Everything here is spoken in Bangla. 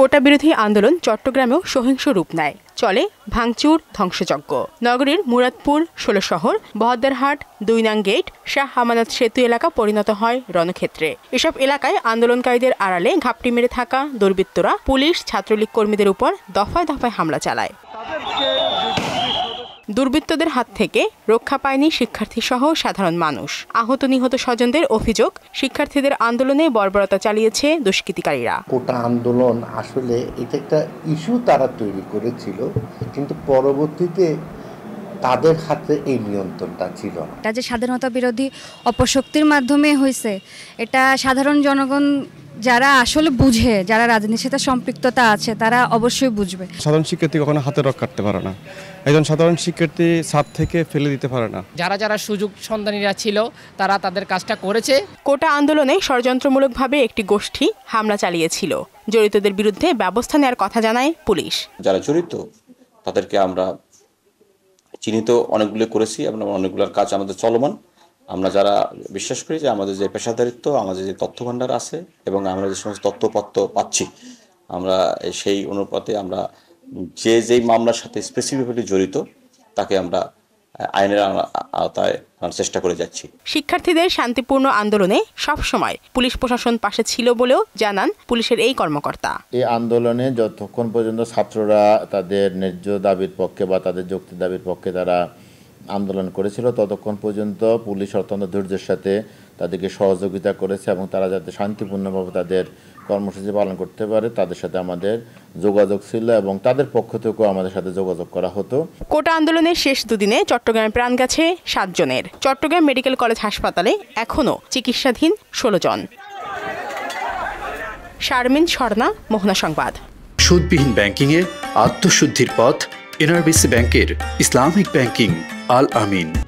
কোটা বিরোধী আন্দোলন চট্টগ্রামেও সহিংস রূপ নেয় চলে ভাঙচুর ধ্বংসযজ্ঞ নগরীর মুরাদপুর শহর বহদ্দারহাট দুইনাং গেট শাহ আমানত সেতু এলাকা পরিণত হয় রণক্ষেত্রে এসব এলাকায় আন্দোলনকারীদের আড়ালে ঘাপটি মেরে থাকা দুর্বৃত্তরা পুলিশ ছাত্রলীগ কর্মীদের উপর দফায় দফায় হামলা চালায় দুর্বৃত্তদের হাত থেকে রক্ষা পায়নি শিক্ষার্থীসহ সাধারণ মানুষ আহত নিহত স্বজনদের অভিযোগ শিক্ষার্থীদের আন্দোলনে বর্বরতা চালিয়েছে দুষ্কৃতিকারীরা গোটা আন্দোলন আসলে এটা একটা ইস্যু তারা তৈরি করেছিল কিন্তু পরবর্তীতে তাদের হাতে এই নিয়ন্ত্রণটা ছিল এটা যে স্বাধীনতা বিরোধী অপশক্তির মাধ্যমে হয়েছে এটা সাধারণ জনগণ যারা আসলে বুঝে যারা রাজনীতির সাথে সম্পৃক্ততা আছে তারা অবশ্যই বুঝবে সাধারণ শিক্ষার্থী কখনো হাতে রক কাটতে পারে না একজন সাধারণ শিক্ষার্থী ছাদ থেকে ফেলে দিতে পারে না যারা যারা সুযোগ সন্ধানীরা ছিল তারা তাদের কাজটা করেছে কোটা আন্দোলনে ষড়যন্ত্রমূলকভাবে একটি গোষ্ঠী হামলা চালিয়েছিল জড়িতদের বিরুদ্ধে ব্যবস্থা নেওয়ার কথা জানায় পুলিশ যারা জড়িত তাদেরকে আমরা চিহ্নিত অনেকগুলো করেছি এবং অনেকগুলোর কাজ আমাদের চলমান আমরা যারা বিশ্বাস করি যে আমাদের যে পেশাদারিত্ব আমাদের যে তথ্য ভাণ্ডার আছে এবং আমরা যে সমস্ত তথ্যপত্র পাচ্ছি আমরা সেই অনুপাতে আমরা যে যেই মামলার সাথে স্পেসিফিকলি জড়িত তাকে আমরা আইনের আওতায় চেষ্টা করে যাচ্ছি শিক্ষার্থীদের শান্তিপূর্ণ আন্দোলনে সব সময় পুলিশ প্রশাসন পাশে ছিল বলেও জানান পুলিশের এই কর্মকর্তা এই আন্দোলনে যতক্ষণ পর্যন্ত ছাত্ররা তাদের ন্যায্য দাবির পক্ষে বা তাদের যুক্তি দাবির পক্ষে তারা আন্দোলন করেছিল ততক্ষণ পর্যন্ত পুলিশ অত্যন্ত ধৈর্যের সাথে তাদেরকে সহযোগিতা করেছে এবং তারা যাতে শান্তিপূর্ণভাবে তাদের কর্মসূচি পালন করতে পারে তাদের সাথে আমাদের যোগাযোগ ছিল এবং তাদের পক্ষ থেকেও আমাদের সাথে যোগাযোগ করা হতো কোটা আন্দোলনের শেষ দুদিনে চট্টগ্রামে প্রাণ গেছে সাতজনের চট্টগ্রাম মেডিকেল কলেজ হাসপাতালে এখনও চিকিৎসাধীন ষোলো জন শারমিন স্বর্ণা মোহনা সংবাদ সুদবিহীন ব্যাংকিংয়ে আত্মশুদ্ধির পথ এনআরবিসি ব্যাংকের ইসলামিক ব্যাংকিং Al-Amin.